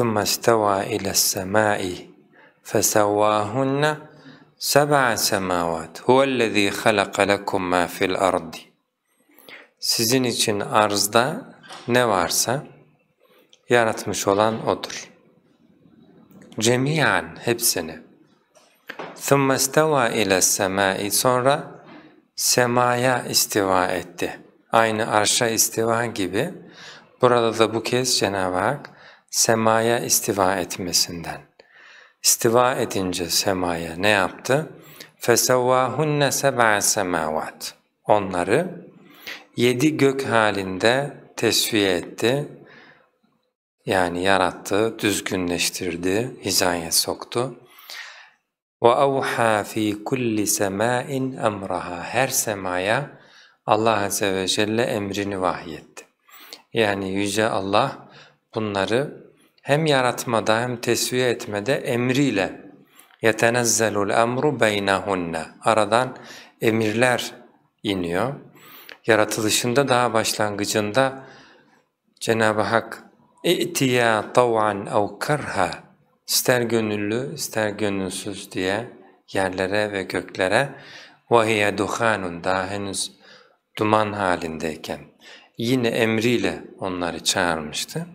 ثم استوى إلى السماء فسواهن سبع سماوات هو الذي خلق لكم ما في الأرض Sizin için arzda ne varsa yaratmış olan O'dur. Cemiyan hepsini. ثُمَّ اسْتَوَى اِلَى السَّمَاءِ Sonra semaya istiva etti. Aynı arşa istiva gibi. Burada da bu kez Cenab-ı Hak semaya istiva etmesinden. İstiva edince semaya ne yaptı? فَسَوَّاهُنَّ سَبَعَ سَمَاوَاتٍ Onları yedi gök halinde tesviye etti, yani yarattı, düzgünleştirdi, hizaya soktu. وَاَوْحَى ف۪ي kulli سَمَاءٍ اَمْرَهَا Her semaya Allah Azze ve Celle emrini vahyetti. Yani Yüce Allah bunları hem yaratmada hem tesviye etmede emriyle يَتَنَزَّلُ الْاَمْرُ بَيْنَهُنَّ Aradan emirler iniyor. Yaratılışında daha başlangıcında Cenab-ı Hak اِئْتِيَا طَوْعًا اَوْ كَرْهَا İster gönüllü, ister gönülsüz diye yerlere ve göklere وَهِيَ دُخَانٌ Daha henüz duman halindeyken yine emriyle onları çağırmıştı.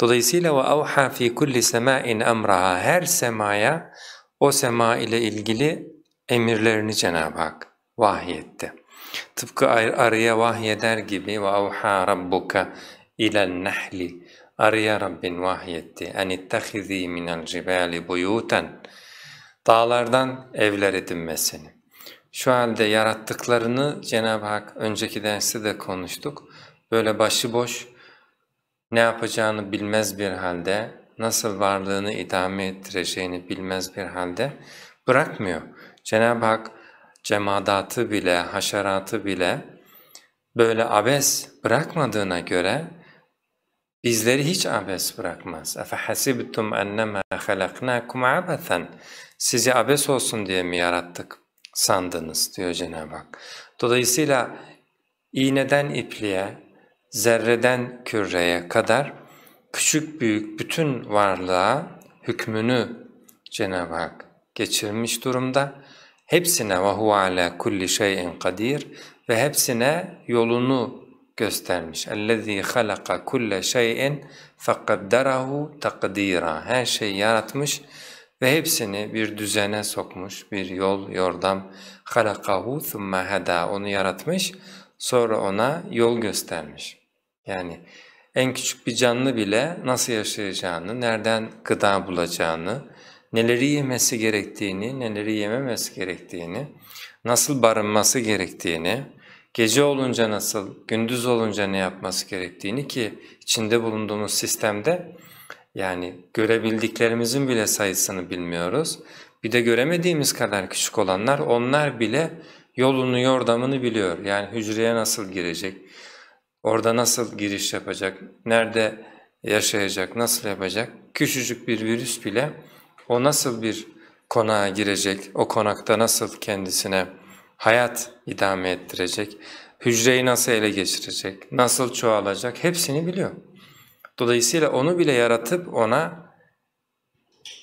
Dolayısıyla ve avha fi kulli sema'in emraha her semaya o sema ile ilgili emirlerini Cenab-ı Hak vahyetti. Tıpkı arıya vahyeder gibi ve avha rabbuka ilen nehli arıya Rabbin vahyetti. En ittehizî min cibâli buyutan dağlardan evler edinmesini. Şu halde yarattıklarını Cenab-ı Hak önceki derste de konuştuk. Böyle başıboş ne yapacağını bilmez bir halde, nasıl varlığını idame ettireceğini bilmez bir halde bırakmıyor. Cenab-ı Hak cemadatı bile, haşeratı bile böyle abes bırakmadığına göre bizleri hiç abes bırakmaz. اَفَحَسِبْتُمْ اَنَّمَا خَلَقْنَاكُمْ عَبَثًا Sizi abes olsun diye mi yarattık sandınız diyor Cenab-ı Hak. Dolayısıyla iğneden ipliğe, zerreden küreye kadar küçük büyük bütün varlığa hükmünü Cenab-ı Hak geçirmiş durumda. Hepsine ve huve ala kulli şeyin kadir ve hepsine yolunu göstermiş. اَلَّذ۪ي خَلَقَ كُلَّ شَيْءٍ فَقَدَّرَهُ تَقْد۪يرًا Her şeyi yaratmış ve hepsini bir düzene sokmuş, bir yol, yordam. خَلَقَهُ ثُمَّ هَدَى Onu yaratmış, sonra ona yol göstermiş. Yani en küçük bir canlı bile nasıl yaşayacağını, nereden gıda bulacağını, neleri yemesi gerektiğini, neleri yememesi gerektiğini, nasıl barınması gerektiğini, gece olunca nasıl, gündüz olunca ne yapması gerektiğini ki içinde bulunduğumuz sistemde yani görebildiklerimizin bile sayısını bilmiyoruz. Bir de göremediğimiz kadar küçük olanlar onlar bile yolunu yordamını biliyor. Yani hücreye nasıl girecek, Orada nasıl giriş yapacak, nerede yaşayacak, nasıl yapacak? Küçücük bir virüs bile o nasıl bir konağa girecek, o konakta nasıl kendisine hayat idame ettirecek, hücreyi nasıl ele geçirecek, nasıl çoğalacak hepsini biliyor. Dolayısıyla onu bile yaratıp ona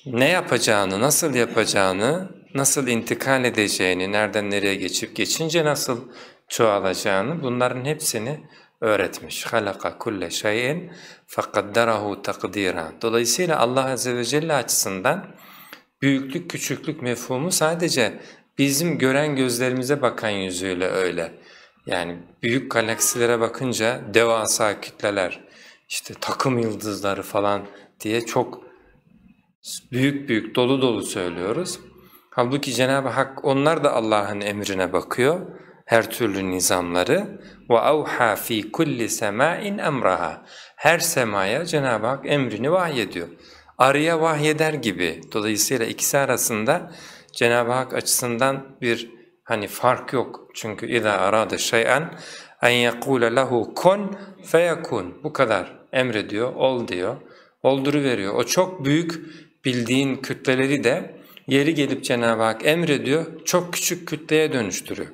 ne yapacağını, nasıl yapacağını, nasıl intikal edeceğini, nereden nereye geçip geçince nasıl çoğalacağını bunların hepsini öğretmiş. Halaka kulle şeyin fakaddarahu takdira. Dolayısıyla Allah Azze ve Celle açısından büyüklük küçüklük mefhumu sadece bizim gören gözlerimize bakan yüzüyle öyle. Yani büyük galaksilere bakınca devasa kitleler, işte takım yıldızları falan diye çok büyük büyük dolu dolu söylüyoruz. Halbuki Cenab-ı Hak onlar da Allah'ın emrine bakıyor her türlü nizamları ve avha fi kulli sema'in emraha. Her semaya Cenab-ı Hak emrini vahyediyor. Arıya vahyeder gibi. Dolayısıyla ikisi arasında Cenab-ı Hak açısından bir hani fark yok. Çünkü ila arada şey'en en yekule lehu kun feyekun. Bu kadar. Emrediyor, ol diyor. Olduru veriyor. O çok büyük bildiğin kütleleri de yeri gelip Cenab-ı Hak emrediyor, çok küçük kütleye dönüştürüyor.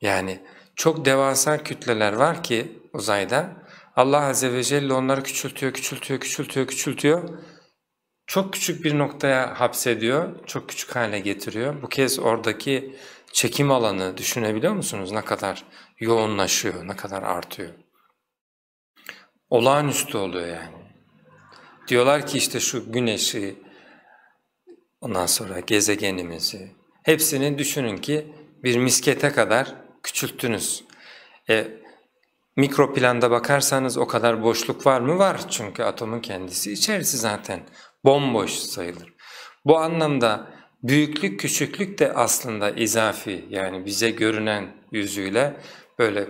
Yani çok devasa kütleler var ki uzayda Allah Azze ve Celle onları küçültüyor, küçültüyor, küçültüyor, küçültüyor. Çok küçük bir noktaya hapsediyor, çok küçük hale getiriyor. Bu kez oradaki çekim alanı düşünebiliyor musunuz? Ne kadar yoğunlaşıyor, ne kadar artıyor. Olağanüstü oluyor yani. Diyorlar ki işte şu güneşi, ondan sonra gezegenimizi, hepsini düşünün ki bir miskete kadar küçülttünüz. E, mikro planda bakarsanız o kadar boşluk var mı? Var çünkü atomun kendisi içerisi zaten bomboş sayılır. Bu anlamda büyüklük küçüklük de aslında izafi yani bize görünen yüzüyle böyle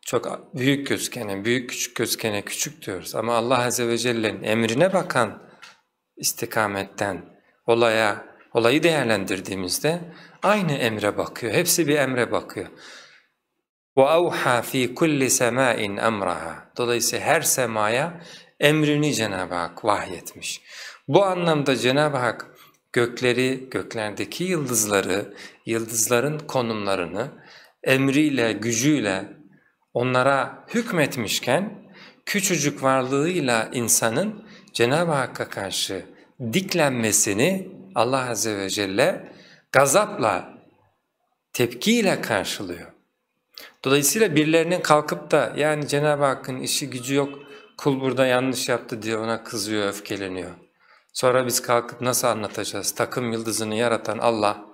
çok büyük gözükene, büyük küçük gözükene küçük diyoruz. Ama Allah Azze ve Celle'nin emrine bakan istikametten olaya, olayı değerlendirdiğimizde Aynı emre bakıyor. Hepsi bir emre bakıyor. وَاَوْحَا fi kulli semain اَمْرَهَا Dolayısıyla her semaya emrini Cenab-ı Hak vahyetmiş. Bu anlamda Cenab-ı Hak gökleri, göklerdeki yıldızları, yıldızların konumlarını emriyle, gücüyle onlara hükmetmişken küçücük varlığıyla insanın Cenab-ı Hakk'a karşı diklenmesini Allah Azze ve Celle gazapla, tepkiyle karşılıyor. Dolayısıyla birilerinin kalkıp da yani Cenab-ı Hakk'ın işi gücü yok, kul burada yanlış yaptı diye ona kızıyor, öfkeleniyor. Sonra biz kalkıp nasıl anlatacağız? Takım yıldızını yaratan Allah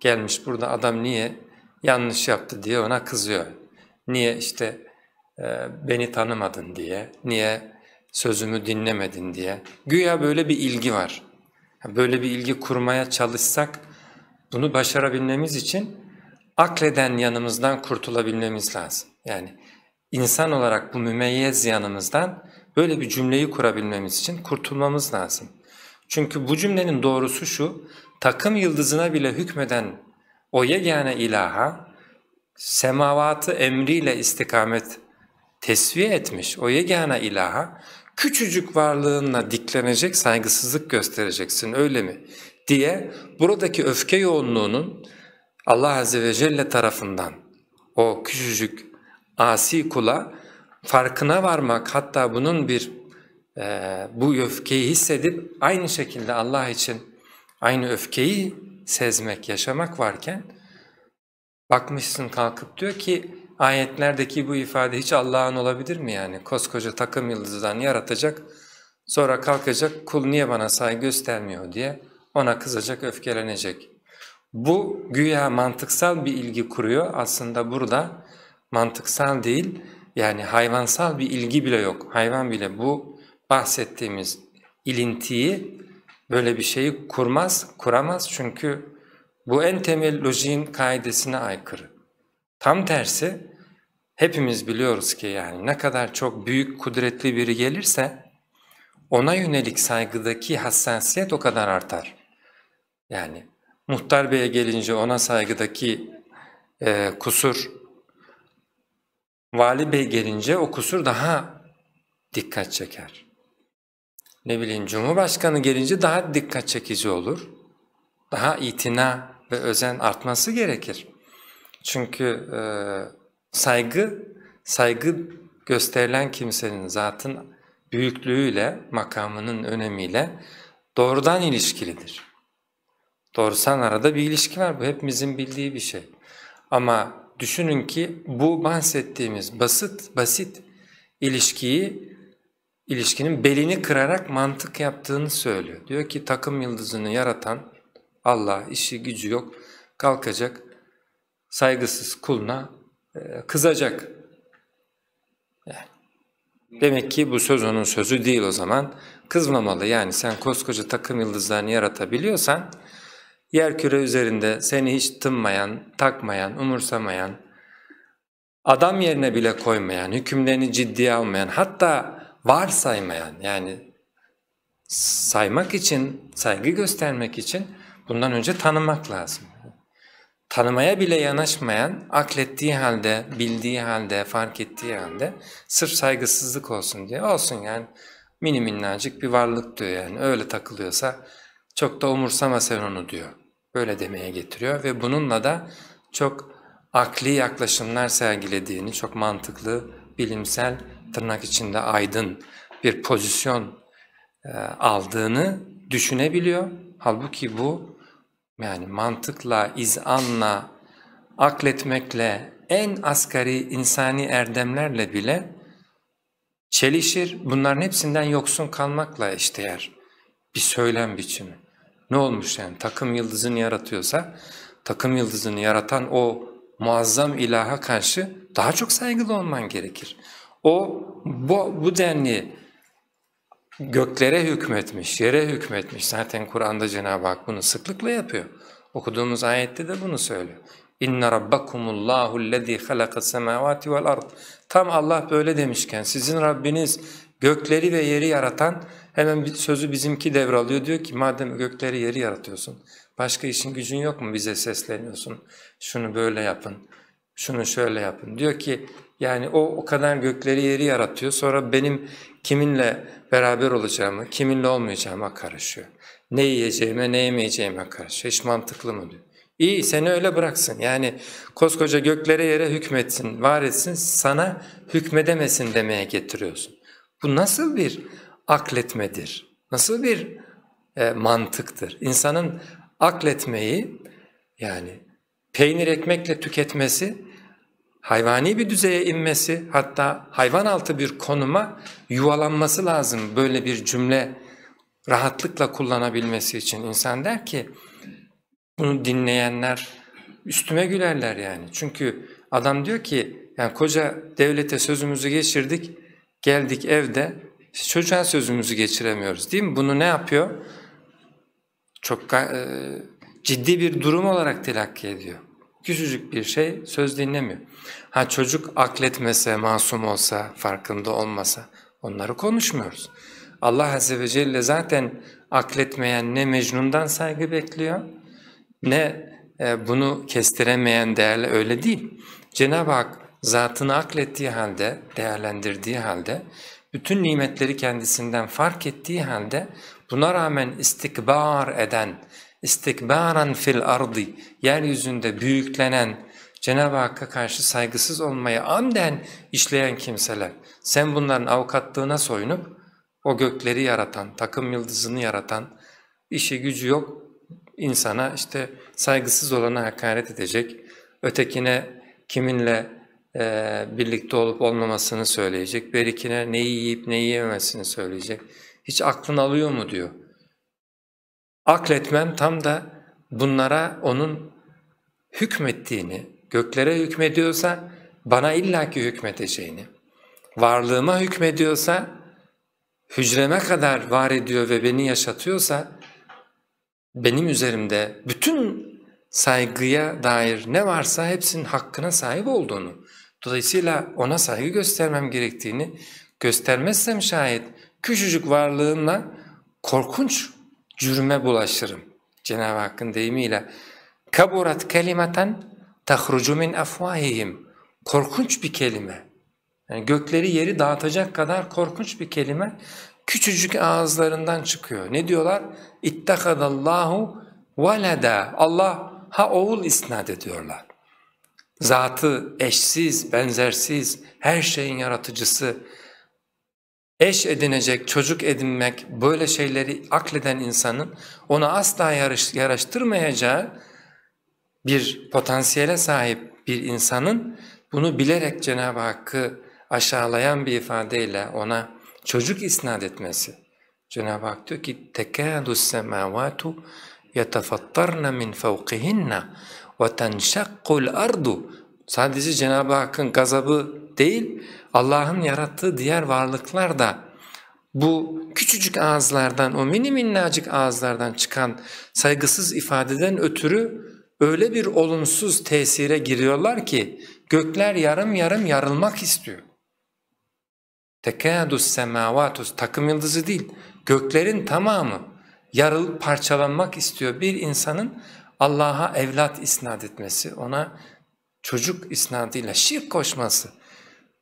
gelmiş burada adam niye yanlış yaptı diye ona kızıyor. Niye işte e, beni tanımadın diye, niye sözümü dinlemedin diye. Güya böyle bir ilgi var. Böyle bir ilgi kurmaya çalışsak bunu başarabilmemiz için akleden yanımızdan kurtulabilmemiz lazım. Yani insan olarak bu mümeyyez yanımızdan böyle bir cümleyi kurabilmemiz için kurtulmamız lazım. Çünkü bu cümlenin doğrusu şu, takım yıldızına bile hükmeden o yegane ilaha semavatı emriyle istikamet tesviye etmiş o yegane ilaha küçücük varlığınla diklenecek saygısızlık göstereceksin öyle mi? diye buradaki öfke yoğunluğunun Allah Azze ve Celle tarafından o küçücük asi kula farkına varmak hatta bunun bir e, bu öfkeyi hissedip aynı şekilde Allah için aynı öfkeyi sezmek, yaşamak varken bakmışsın kalkıp diyor ki ayetlerdeki bu ifade hiç Allah'ın olabilir mi yani? Koskoca takım yıldızdan yaratacak sonra kalkacak kul niye bana saygı göstermiyor diye ona kızacak, öfkelenecek. Bu güya mantıksal bir ilgi kuruyor aslında burada mantıksal değil yani hayvansal bir ilgi bile yok. Hayvan bile bu bahsettiğimiz ilintiyi böyle bir şeyi kurmaz, kuramaz çünkü bu en temel lojiğin kaidesine aykırı. Tam tersi hepimiz biliyoruz ki yani ne kadar çok büyük kudretli biri gelirse ona yönelik saygıdaki hassasiyet o kadar artar. Yani muhtar beye gelince ona saygıdaki e, kusur, vali bey gelince o kusur daha dikkat çeker. Ne bileyim cumhurbaşkanı gelince daha dikkat çekici olur. Daha itina ve özen artması gerekir. Çünkü e, saygı, saygı gösterilen kimsenin zatın büyüklüğüyle, makamının önemiyle doğrudan ilişkilidir. Doğrusan arada bir ilişki var bu hepimizin bildiği bir şey. Ama düşünün ki bu bahsettiğimiz basit basit ilişkiyi ilişkinin belini kırarak mantık yaptığını söylüyor. Diyor ki takım yıldızını yaratan Allah işi gücü yok kalkacak saygısız kuluna e, kızacak. Demek ki bu söz onun sözü değil o zaman. Kızmamalı yani sen koskoca takım yıldızlarını yaratabiliyorsan Yer küre üzerinde seni hiç tınmayan, takmayan, umursamayan, adam yerine bile koymayan, hükümlerini ciddiye almayan, hatta varsaymayan yani saymak için, saygı göstermek için bundan önce tanımak lazım. Tanımaya bile yanaşmayan, aklettiği halde, bildiği halde, fark ettiği halde sırf saygısızlık olsun diye olsun yani mini minnacık bir varlık diyor yani öyle takılıyorsa çok da umursama sen onu diyor. Böyle demeye getiriyor ve bununla da çok akli yaklaşımlar sergilediğini, çok mantıklı, bilimsel, tırnak içinde aydın bir pozisyon e, aldığını düşünebiliyor. Halbuki bu yani mantıkla, izanla, akletmekle, en asgari insani erdemlerle bile çelişir. Bunların hepsinden yoksun kalmakla eşdeğer bir söylem biçimi. Ne olmuş yani takım yıldızını yaratıyorsa takım yıldızını yaratan o muazzam ilaha karşı daha çok saygılı olman gerekir. O bu, bu denli göklere hükmetmiş, yere hükmetmiş. Zaten Kur'an'da Cenab-ı Hak bunu sıklıkla yapıyor. Okuduğumuz ayette de bunu söylüyor. İnne rabbakumullahu allazi halakas semawati vel ard. Tam Allah böyle demişken sizin Rabbiniz gökleri ve yeri yaratan Hemen bir sözü bizimki devralıyor diyor ki madem gökleri yeri yaratıyorsun, başka işin gücün yok mu bize sesleniyorsun, şunu böyle yapın, şunu şöyle yapın. Diyor ki yani o o kadar gökleri yeri yaratıyor sonra benim kiminle beraber olacağımı, kiminle olmayacağıma karışıyor. Ne yiyeceğime ne yemeyeceğime karışıyor, hiç mantıklı mı diyor. İyi seni öyle bıraksın yani koskoca göklere yere hükmetsin, var etsin sana hükmedemesin demeye getiriyorsun. Bu nasıl bir akletmedir. Nasıl bir e, mantıktır? İnsanın akletmeyi yani peynir ekmekle tüketmesi, hayvani bir düzeye inmesi hatta hayvan altı bir konuma yuvalanması lazım böyle bir cümle rahatlıkla kullanabilmesi için. insan der ki bunu dinleyenler üstüme gülerler yani çünkü adam diyor ki yani koca devlete sözümüzü geçirdik geldik evde çocuğa sözümüzü geçiremiyoruz değil mi? Bunu ne yapıyor? Çok e, ciddi bir durum olarak telakki ediyor. Küçücük bir şey söz dinlemiyor. Ha çocuk akletmese, masum olsa, farkında olmasa onları konuşmuyoruz. Allah Azze ve Celle zaten akletmeyen ne Mecnun'dan saygı bekliyor ne e, bunu kestiremeyen değerli öyle değil. Cenab-ı Hak zatını aklettiği halde, değerlendirdiği halde bütün nimetleri kendisinden fark ettiği halde buna rağmen istikbar eden, istikbaran fil ardi, yeryüzünde büyüklenen, Cenab-ı Hakk'a karşı saygısız olmayı amden işleyen kimseler. Sen bunların avukatlığına soyunup o gökleri yaratan, takım yıldızını yaratan, işi gücü yok insana işte saygısız olana hakaret edecek, ötekine kiminle e, birlikte olup olmamasını söyleyecek. bir ikine neyi yiyip neyi yememesini söyleyecek. Hiç aklın alıyor mu diyor. Akletmem tam da bunlara onun hükmettiğini, göklere hükmediyorsa bana illaki hükmeteceğini varlığıma hükmediyorsa hücreme kadar var ediyor ve beni yaşatıyorsa benim üzerimde bütün saygıya dair ne varsa hepsinin hakkına sahip olduğunu, Dolayısıyla ona saygı göstermem gerektiğini göstermezsem şayet küçücük varlığımla korkunç cürme bulaşırım. Cenab-ı Hakk'ın deyimiyle kaburat kelimeten tahrucu min afvahihim korkunç bir kelime. Yani gökleri yeri dağıtacak kadar korkunç bir kelime küçücük ağızlarından çıkıyor. Ne diyorlar? İttakadallahu veleda. Allah ha oğul isnat ediyorlar zatı eşsiz, benzersiz, her şeyin yaratıcısı, eş edinecek, çocuk edinmek, böyle şeyleri akleden insanın ona asla yarış, yaraştırmayacağı bir potansiyele sahip bir insanın bunu bilerek Cenab-ı Hakk'ı aşağılayan bir ifadeyle ona çocuk isnat etmesi. Cenab-ı Hak diyor ki تَكَادُ السَّمَاوَاتُ يَتَفَطَّرْنَ مِنْ فَوْقِهِنَّ وَتَنْشَقُّ الْاَرْضُ Sadece Cenab-ı Hakk'ın gazabı değil, Allah'ın yarattığı diğer varlıklar da bu küçücük ağızlardan, o mini minnacık ağızlardan çıkan saygısız ifadeden ötürü öyle bir olumsuz tesire giriyorlar ki gökler yarım yarım yarılmak istiyor. Tekadus semavatus takım yıldızı değil, göklerin tamamı yarılıp parçalanmak istiyor bir insanın Allah'a evlat isnat etmesi, ona çocuk isnadıyla şirk koşması.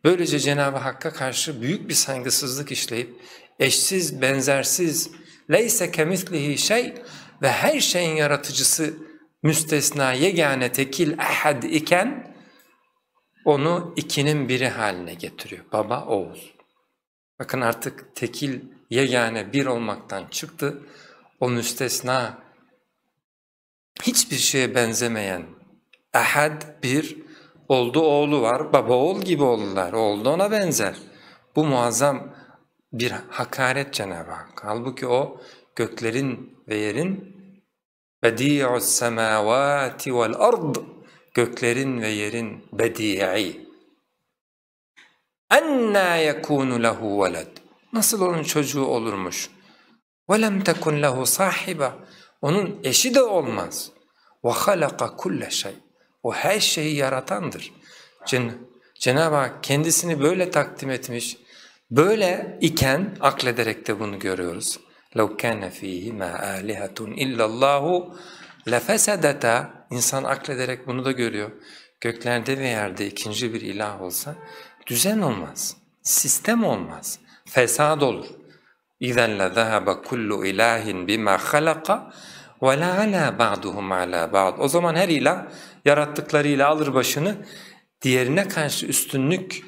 Böylece Cenab-ı Hakk'a karşı büyük bir saygısızlık işleyip eşsiz, benzersiz, leyse kemislihi şey ve her şeyin yaratıcısı müstesna yegane tekil ehad iken onu ikinin biri haline getiriyor. Baba, oğul. Bakın artık tekil yegane bir olmaktan çıktı. O müstesna hiçbir şeye benzemeyen ehad bir oldu oğlu var baba oğul gibi oldular oldu ona benzer. Bu muazzam bir hakaret Cenab-ı Hak. Halbuki o göklerin ve yerin بَدِيعُ السَّمَاوَاتِ وَالْأَرْضِ Göklerin ve yerin bedi'i. اَنَّا يَكُونُ لَهُ وَلَدٍ Nasıl onun çocuğu olurmuş? وَلَمْ tekun لَهُ صَاحِبًا onun eşi de olmaz. وَخَلَقَ kulle şey. O her şeyi yaratandır. Cen Cenab-ı Hak kendisini böyle takdim etmiş. Böyle iken aklederek de bunu görüyoruz. لَوْ كَانَ ف۪يهِمَا آلِهَةٌ اِلَّا اللّٰهُ لَفَسَدَتَا İnsan aklederek bunu da görüyor. Göklerde ve yerde ikinci bir ilah olsa düzen olmaz, sistem olmaz, fesad olur. اِذَنْ لَذَهَبَ كُلُّ اِلَٰهٍ بِمَا خَلَقَ وَلَا عَلَى بَعْضُهُمْ عَلَى بَعْضٍ O zaman her ilah yarattıklarıyla alır başını diğerine karşı üstünlük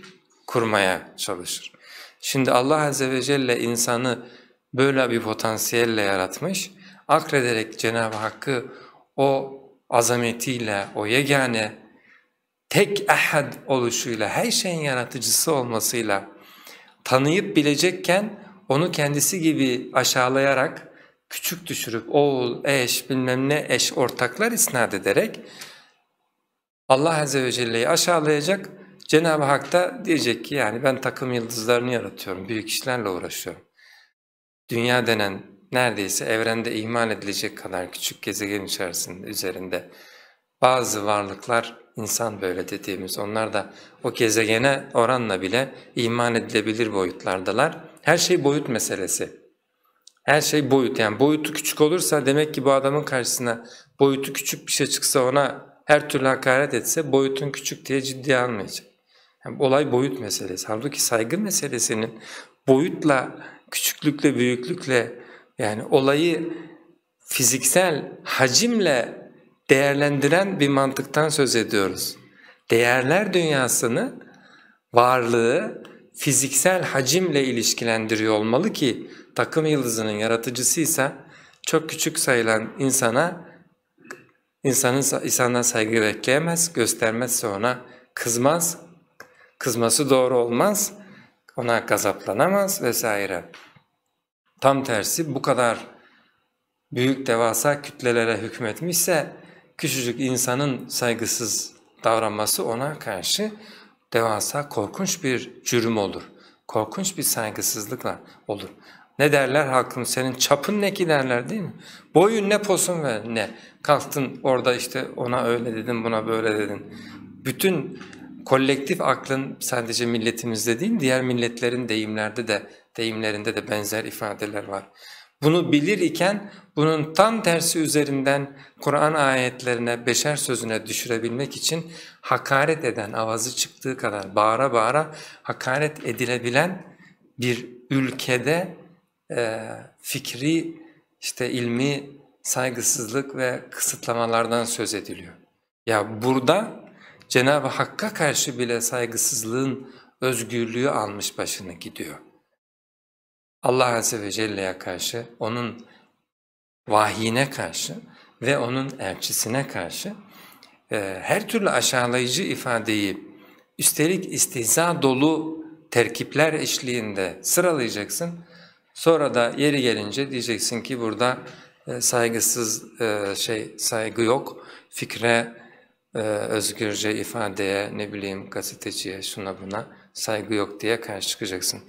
kurmaya çalışır. Şimdi Allah Azze ve Celle insanı böyle bir potansiyelle yaratmış, akrederek Cenab-ı Hakk'ı o azametiyle, o yegane, tek ehad oluşuyla, her şeyin yaratıcısı olmasıyla tanıyıp bilecekken onu kendisi gibi aşağılayarak küçük düşürüp oğul, eş, bilmem ne eş ortaklar isnat ederek Allah Azze ve Celle'yi aşağılayacak. Cenab-ı Hak da diyecek ki yani ben takım yıldızlarını yaratıyorum, büyük işlerle uğraşıyorum. Dünya denen neredeyse evrende ihmal edilecek kadar küçük gezegen içerisinde, üzerinde bazı varlıklar insan böyle dediğimiz onlar da o gezegene oranla bile iman edilebilir boyutlardalar. Her şey boyut meselesi. Her şey boyut yani boyutu küçük olursa demek ki bu adamın karşısına boyutu küçük bir şey çıksa ona her türlü hakaret etse boyutun küçük diye ciddiye almayacak. Yani olay boyut meselesi. Halbuki saygı meselesinin boyutla, küçüklükle, büyüklükle yani olayı fiziksel hacimle değerlendiren bir mantıktan söz ediyoruz. Değerler dünyasını, varlığı fiziksel hacimle ilişkilendiriyor olmalı ki takım yıldızının yaratıcısıysa çok küçük sayılan insana insanın insandan saygı bekleyemez, göstermezse ona kızmaz, kızması doğru olmaz, ona gazaplanamaz vesaire. Tam tersi bu kadar büyük devasa kütlelere hükmetmişse küçücük insanın saygısız davranması ona karşı devasa korkunç bir cürüm olur. Korkunç bir saygısızlıkla olur. Ne derler halkım senin çapın ne ki derler değil mi? Boyun ne posun ve ne. Kalktın orada işte ona öyle dedin buna böyle dedin. Bütün kolektif aklın sadece milletimizde değil diğer milletlerin deyimlerde de deyimlerinde de benzer ifadeler var. Bunu bilir iken bunun tam tersi üzerinden Kur'an ayetlerine, beşer sözüne düşürebilmek için hakaret eden, avazı çıktığı kadar bağıra bağıra hakaret edilebilen bir ülkede e, fikri, işte ilmi saygısızlık ve kısıtlamalardan söz ediliyor. Ya burada Cenab-ı Hakk'a karşı bile saygısızlığın özgürlüğü almış başını gidiyor. Allah Azze ve Celle'ye karşı, O'nun vahyine karşı ve O'nun elçisine karşı e, her türlü aşağılayıcı ifadeyi üstelik istihza dolu terkipler eşliğinde sıralayacaksın. Sonra da yeri gelince diyeceksin ki burada e, saygısız e, şey saygı yok, fikre, e, özgürce ifadeye, ne bileyim gazeteciye, şuna buna saygı yok diye karşı çıkacaksın.